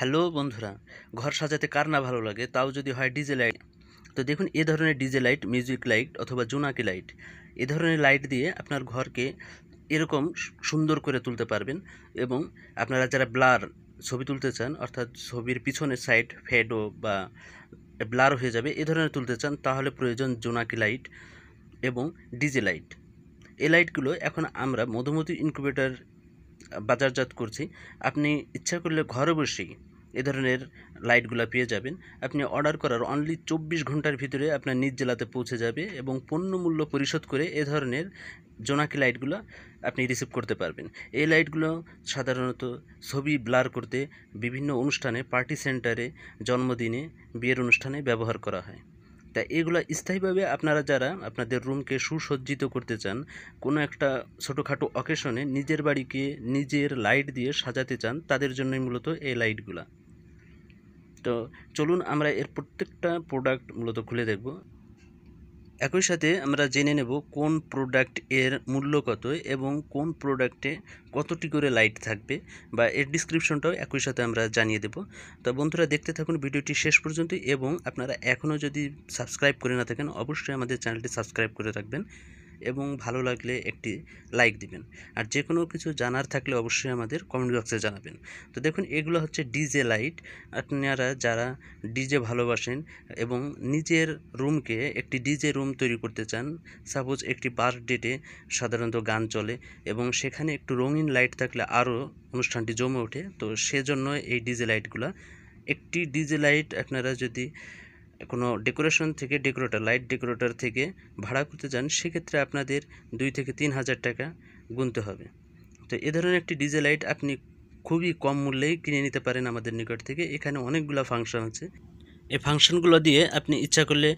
hello বন্ধুরা ঘর সাজাতে কার না ভালো লাগে তাও যদি হয় ডিজে লাইট তো দেখুন এ ধরনের ডিজে লাইট মিউজিক লাইট অথবা জোনাকি লাইট এ ধরনের লাইট দিয়ে আপনার ঘরকে এরকম সুন্দর করে তুলতে পারবেন এবং আপনারা যারা ব্লার ছবি তুলতে চান অর্থাৎ ছবির পিছনের সাইড ফেডও বা ব্লার হয়ে যাবে এ ধরনের তুলতে চান তাহলে প্রয়োজন জোনাকি লাইট এবং ডিজে লাইট এ লাইটগুলো এখন আমরা মধুমতি ইনকুবেটার বাজারজাত করছি আপনি ইচ্ছা করলে ঘরে বসেই এ ধরনের লাইটগুলো পেয়ে যাবেন আপনি অর্ডার করার অনলি চব্বিশ ঘন্টার ভিতরে আপনার নিজ জেলাতে পৌঁছে যাবে এবং পণ্য মূল্য পরিশোধ করে এ ধরনের জোনাকি লাইটগুলো আপনি রিসিভ করতে পারবেন এই লাইটগুলো সাধারণত ছবি ব্লার করতে বিভিন্ন অনুষ্ঠানে পার্টি সেন্টারে জন্মদিনে বিয়ের অনুষ্ঠানে ব্যবহার করা হয় তা এগুলো স্থায়ীভাবে আপনারা যারা আপনাদের রুমকে সুসজ্জিত করতে চান কোনো একটা ছোটোখাটো অকেশনে নিজের বাড়িকে নিজের লাইট দিয়ে সাজাতে চান তাদের জন্যই মূলত এই লাইটগুলা তো চলুন আমরা এর প্রত্যেকটা প্রোডাক্ট মূলত খুলে দেখব একই সাথে আমরা জেনে নেব কোন প্রোডাক্ট এর মূল্য কত এবং কোন প্রোডাক্টে কতটি করে লাইট থাকবে বা এর ডিসক্রিপশনটাও একই সাথে আমরা জানিয়ে দেব তো বন্ধুরা দেখতে থাকুন ভিডিওটি শেষ পর্যন্ত এবং আপনারা এখনও যদি সাবস্ক্রাইব করে না থাকেন অবশ্যই আমাদের চ্যানেলটি সাবস্ক্রাইব করে রাখবেন এবং ভালো লাগলে একটি লাইক দিবেন আর যে কোনো কিছু জানার থাকলে অবশ্যই আমাদের কমেন্ট বক্সে জানাবেন তো দেখুন এগুলো হচ্ছে ডিজে লাইট আপনারা যারা ডিজে ভালোবাসেন এবং নিজের রুমকে একটি ডিজে রুম তৈরি করতে চান সাপোজ একটি ডেটে সাধারণত গান চলে এবং সেখানে একটু রঙিন লাইট থাকলে আরও অনুষ্ঠানটি জমে ওঠে তো সেজন্য এই ডিজে লাইটগুলো একটি ডিজে লাইট আপনারা যদি কোনো ডেকোরেশন থেকে ডেকোরেটর লাইট ডেকোরেটর থেকে ভাড়া করতে যান সেক্ষেত্রে আপনাদের দুই থেকে তিন হাজার টাকা গুনতে হবে তো এ ধরনের একটি ডিজে লাইট আপনি খুবই কম মূল্যেই কিনে নিতে পারেন আমাদের নিকট থেকে এখানে অনেকগুলো ফাংশন আছে এই ফাংশনগুলো দিয়ে আপনি ইচ্ছা করলে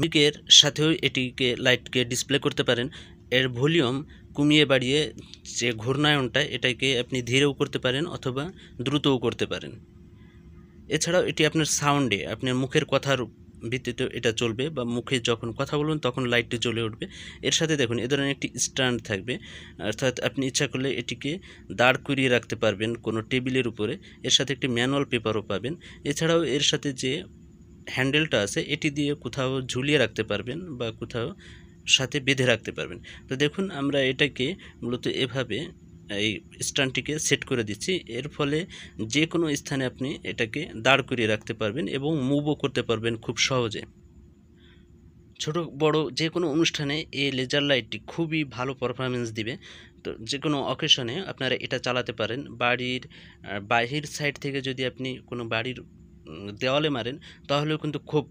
মিকের সাথেও এটিকে লাইটকে ডিসপ্লে করতে পারেন এর ভলিউম কমিয়ে বাড়িয়ে যে ঘূর্ণায়নটা এটাকে আপনি ধীরেও করতে পারেন অথবা দ্রুতও করতে পারেন এছাড়াও এটি আপনার সাউন্ডে আপনার মুখের কথার ভিত্তিতে এটা চলবে বা মুখে যখন কথা বলবেন তখন লাইটটি জ্বলে উঠবে এর সাথে দেখুন এ ধরনের একটি স্ট্যান্ড থাকবে অর্থাৎ আপনি ইচ্ছা করলে এটিকে দাঁড় করিয়ে রাখতে পারবেন কোনো টেবিলের উপরে এর সাথে একটি ম্যানুয়াল পেপারও পাবেন এছাড়াও এর সাথে যে হ্যান্ডেলটা আছে এটি দিয়ে কোথাও ঝুলিয়ে রাখতে পারবেন বা কোথাও সাথে বেঁধে রাখতে পারবেন তো দেখুন আমরা এটাকে মূলত এভাবে এই স্ট্যান্ডটিকে সেট করে দিচ্ছি এর ফলে যে কোনো স্থানে আপনি এটাকে দাঁড় করিয়ে রাখতে পারবেন এবং মুভও করতে পারবেন খুব সহজে ছোট বড় যে কোনো অনুষ্ঠানে এই লেজার লাইটটি খুবই ভালো পারফরমেন্স দিবে তো যে কোনো অকেশনে আপনারা এটা চালাতে পারেন বাড়ির বাহির সাইড থেকে যদি আপনি কোনো বাড়ির দেওয়ালে মারেন তাহলেও কিন্তু খুব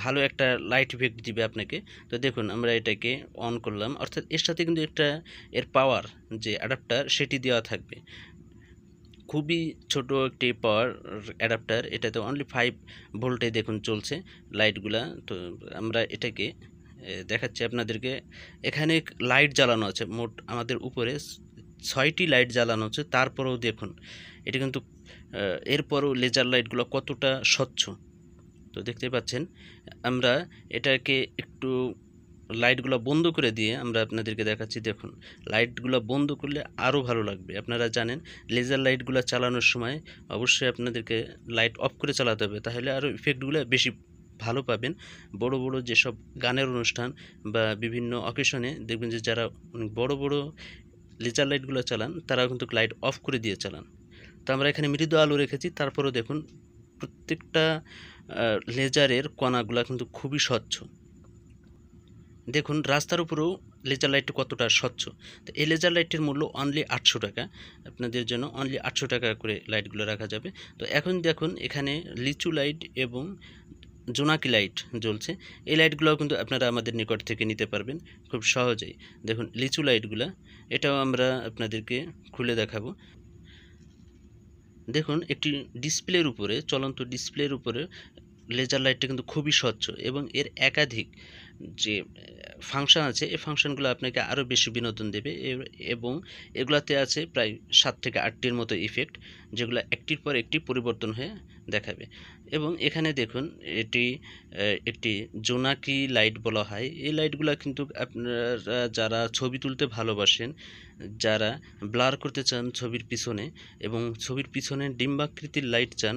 ভালো একটা লাইট ইফেক্ট দিবে আপনাকে তো দেখুন আমরা এটাকে অন করলাম অর্থাৎ এর সাথে কিন্তু একটা এর পাওয়ার যে অ্যাডাপ্টার সেটি দেওয়া থাকবে খুবই ছোট একটি পাওয়ার অ্যাডাপ্টার এটাতে অনলি ফাইভ ভোল্টে দেখুন চলছে লাইটগুলা তো আমরা এটাকে দেখাচ্ছি আপনাদেরকে এখানে লাইট জ্বালানো আছে মোট আমাদের উপরে ছয়টি লাইট জ্বালানো আছে তারপরেও দেখুন এটা কিন্তু এরপরও লেজার লাইটগুলো কতটা স্বচ্ছ তো দেখতে পাচ্ছেন আমরা এটাকে একটু লাইটগুলো বন্ধ করে দিয়ে আমরা আপনাদেরকে দেখাচ্ছি দেখুন লাইটগুলো বন্ধ করলে আরও ভালো লাগবে আপনারা জানেন লেজার লাইটগুলো চালানোর সময় অবশ্যই আপনাদেরকে লাইট অফ করে চালাতে হবে তাহলে আরও ইফেক্টগুলো বেশি ভালো পাবেন বড় বড় যেসব গানের অনুষ্ঠান বা বিভিন্ন অকেশনে দেখবেন যে যারা বড় বড় লেজার লাইটগুলো চালান তারা কিন্তু লাইট অফ করে দিয়ে চালান তো আমরা এখানে মৃদু আলো রেখেছি তারপরেও দেখুন প্রত্যেকটা লেজারের কণাগুলো কিন্তু খুবই স্বচ্ছ দেখুন রাস্তার উপরেও লেজার লাইট কতটা স্বচ্ছ তো এই লেজার লাইটের মূল্য অনলি আটশো টাকা আপনাদের জন্য অনলি আটশো টাকা করে লাইটগুলো রাখা যাবে তো এখন দেখুন এখানে লিচু লাইট এবং জোনাকি লাইট জ্বলছে এই লাইটগুলোও কিন্তু আপনারা আমাদের নিকট থেকে নিতে পারবেন খুব সহজেই দেখুন লিচু লাইটগুলো এটাও আমরা আপনাদেরকে খুলে দেখাবো দেখুন একটি ডিসপ্লের উপরে চলন্ত ডিসপ্লের উপরে লেজার লাইটটা কিন্তু খুবই স্বচ্ছ এবং এর একাধিক যে ফাংশান আছে এই ফাংশানগুলো আপনাকে আরও বেশি বিনোদন দেবে এবং এগুলাতে আছে প্রায় সাত থেকে আটটির মতো ইফেক্ট যেগুলো একটির পর একটি পরিবর্তন হয়ে দেখাবে এবং এখানে দেখুন এটি একটি জোনাকি লাইট বলা হয় এই লাইটগুলো কিন্তু আপনারা যারা ছবি তুলতে ভালোবাসেন যারা ব্লার করতে চান ছবির পিছনে এবং ছবির পিছনে ডিম্বাকৃতির লাইট চান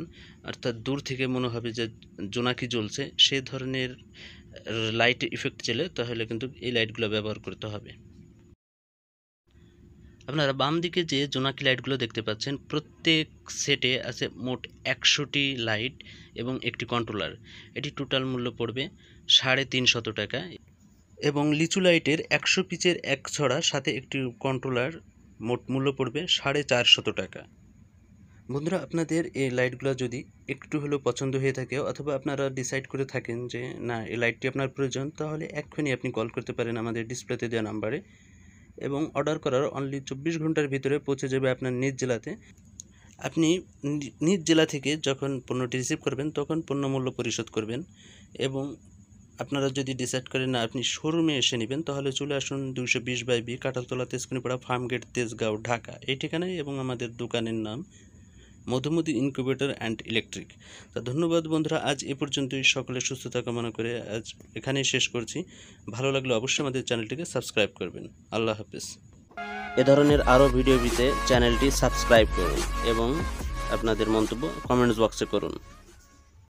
অর্থাৎ দূর থেকে মনে হবে যে জোনাকি জ্বলছে সে ধরনের লাইট ইফেক্ট চলে তাহলে কিন্তু এই লাইটগুলো ব্যবহার করতে হবে আপনারা বাম দিকে যে জোনাকি লাইটগুলো দেখতে পাচ্ছেন প্রত্যেক সেটে আছে মোট একশোটি লাইট এবং একটি কন্ট্রোলার এটি টোটাল মূল্য পড়বে সাড়ে তিনশত টাকা এবং লিচু লাইটের একশো পিচের এক ছড়া সাথে একটি কন্ট্রোলার মোট মূল্য পড়বে সাড়ে চারশত টাকা বন্ধুরা আপনাদের এই লাইটগুলো যদি একটু হলেও পছন্দ হয়ে থাকে অথবা আপনারা ডিসাইড করে থাকেন যে না এই লাইটটি আপনার প্রয়োজন তাহলে এক্ষুনি আপনি কল করতে পারেন আমাদের ডিসপ্লেতে দেওয়া নাম্বারে এবং অর্ডার করার অনলি চব্বিশ ঘন্টার ভিতরে পৌঁছে যাবে আপনার নিজ জেলাতে আপনি নিজ জেলা থেকে যখন পণ্যটি রিসিভ করবেন তখন পণ্যমূল্য পরিশোধ করবেন এবং আপনারা যদি ডিসাইড করেন না আপনি শোরুমে এসে নেবেন তাহলে চলে আসুন দুশো বিশ by B Kathaltala Tejkunipara farm gate Tejgaon Dhaka এই ঠিকানায় এবং আমাদের দোকানের নাম মধুমতি ইনকিউবেটর অ্যান্ড ইলেকট্রিক তা ধন্যবাদ বন্ধুরা আজ এ পর্যন্তই সকলে সুস্থতা কামনা করে আজ এখানেই শেষ করছি ভালো লাগলে অবশ্যই আমাদের চ্যানেলটিকে সাবস্ক্রাইব করবেন আল্লাহ হাফিজ এ ধরনের আরও ভিডিও পেতে চ্যানেলটি সাবস্ক্রাইব করুন এবং আপনাদের মন্তব্য কমেন্টস বক্সে করুন